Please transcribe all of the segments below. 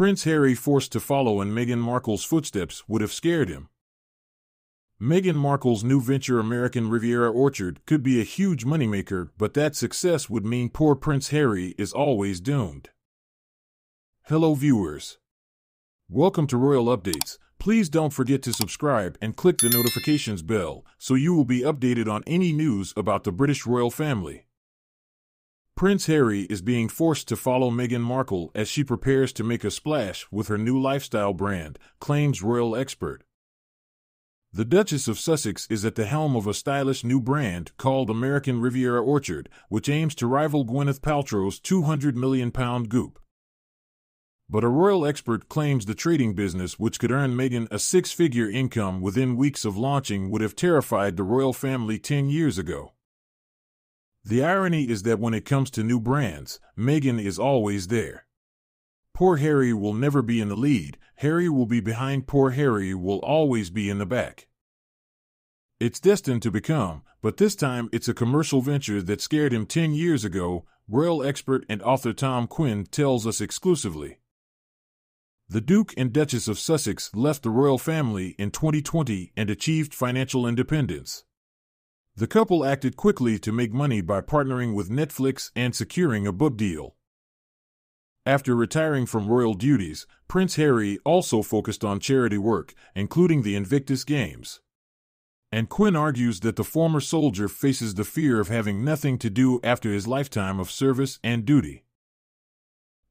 Prince Harry forced to follow in Meghan Markle's footsteps would have scared him. Meghan Markle's new venture American Riviera Orchard could be a huge moneymaker, but that success would mean poor Prince Harry is always doomed. Hello viewers. Welcome to Royal Updates. Please don't forget to subscribe and click the notifications bell so you will be updated on any news about the British royal family. Prince Harry is being forced to follow Meghan Markle as she prepares to make a splash with her new lifestyle brand, claims royal expert. The Duchess of Sussex is at the helm of a stylish new brand called American Riviera Orchard, which aims to rival Gwyneth Paltrow's £200 million goop. But a royal expert claims the trading business, which could earn Meghan a six figure income within weeks of launching, would have terrified the royal family 10 years ago. The irony is that when it comes to new brands, Meghan is always there. Poor Harry will never be in the lead, Harry will be behind, poor Harry will always be in the back. It's destined to become, but this time it's a commercial venture that scared him 10 years ago, royal expert and author Tom Quinn tells us exclusively. The Duke and Duchess of Sussex left the royal family in 2020 and achieved financial independence. The couple acted quickly to make money by partnering with Netflix and securing a book deal. After retiring from royal duties, Prince Harry also focused on charity work, including the Invictus Games. And Quinn argues that the former soldier faces the fear of having nothing to do after his lifetime of service and duty.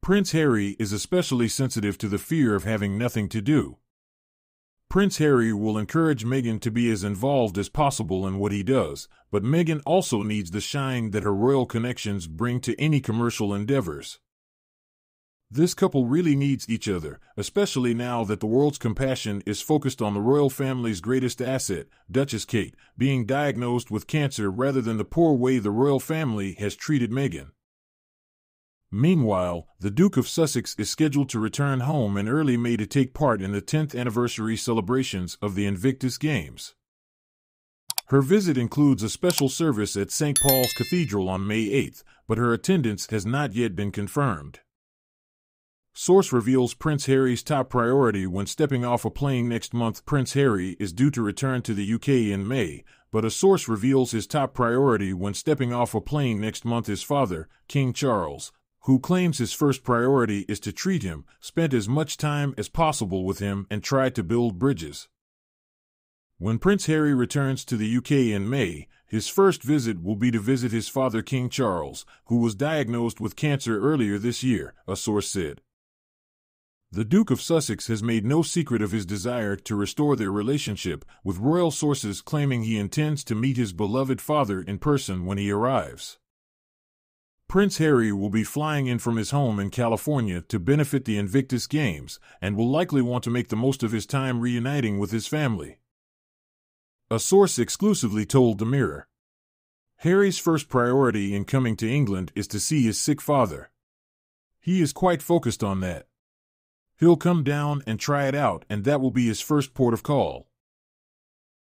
Prince Harry is especially sensitive to the fear of having nothing to do. Prince Harry will encourage Meghan to be as involved as possible in what he does, but Meghan also needs the shine that her royal connections bring to any commercial endeavors. This couple really needs each other, especially now that the world's compassion is focused on the royal family's greatest asset, Duchess Kate, being diagnosed with cancer rather than the poor way the royal family has treated Meghan. Meanwhile, the Duke of Sussex is scheduled to return home in early May to take part in the 10th anniversary celebrations of the Invictus Games. Her visit includes a special service at St. Paul's Cathedral on May 8, but her attendance has not yet been confirmed. Source reveals Prince Harry's top priority when stepping off a plane next month. Prince Harry is due to return to the UK in May, but a source reveals his top priority when stepping off a plane next month. His father, King Charles, who claims his first priority is to treat him, spent as much time as possible with him, and tried to build bridges. When Prince Harry returns to the UK in May, his first visit will be to visit his father King Charles, who was diagnosed with cancer earlier this year, a source said. The Duke of Sussex has made no secret of his desire to restore their relationship, with royal sources claiming he intends to meet his beloved father in person when he arrives. Prince Harry will be flying in from his home in California to benefit the Invictus Games and will likely want to make the most of his time reuniting with his family. A source exclusively told the Mirror. Harry's first priority in coming to England is to see his sick father. He is quite focused on that. He'll come down and try it out, and that will be his first port of call.